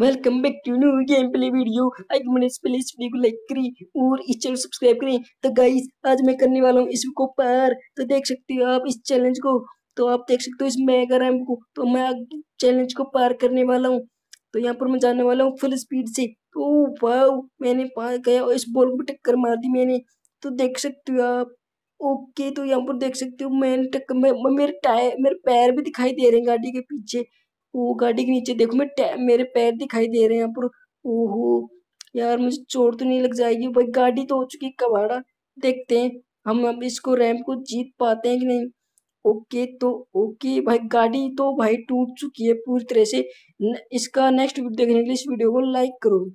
welcome back to new game play video आज मैंने इस प्ले इस वीडियो को लाइक करी और इस चैनल सब्सक्राइब करें तो गाइस आज मैं करने वाला हूँ इसको पार तो देख सकते हो आप इस चैलेंज को तो आप देख सकते हो इस मेगा रैम को तो मैं चैलेंज को पार करने वाला हूँ तो यहाँ पर मैं जाने वाला हूँ फुल स्पीड से तो वाह मैंने पार गया और इस बॉल को टक्कर मार दी मैंने तो देख सकते हो आप ओके तो यहाँ पर देख सकते हो मैंने टक्कर मेरे टायर मेरे पैर भी दिखाई दे रहे हैं गाड़ी के पीछे वो गाड़ी के नीचे देखो मैं मेरे पैर दिखाई दे रहे हैं पर ओहो यार मुझे चोट तो नहीं लग जाएगी भाई गाड़ी तो हो चुकी कबाड़ा देखते हैं हम अब इसको रैंप को जीत पाते हैं कि नहीं ओके तो ओके भाई गाड़ी तो भाई टूट चुकी है पूरी तरह से इसका नेक्स्ट देखने के लिए इस वीडियो को लाइक करो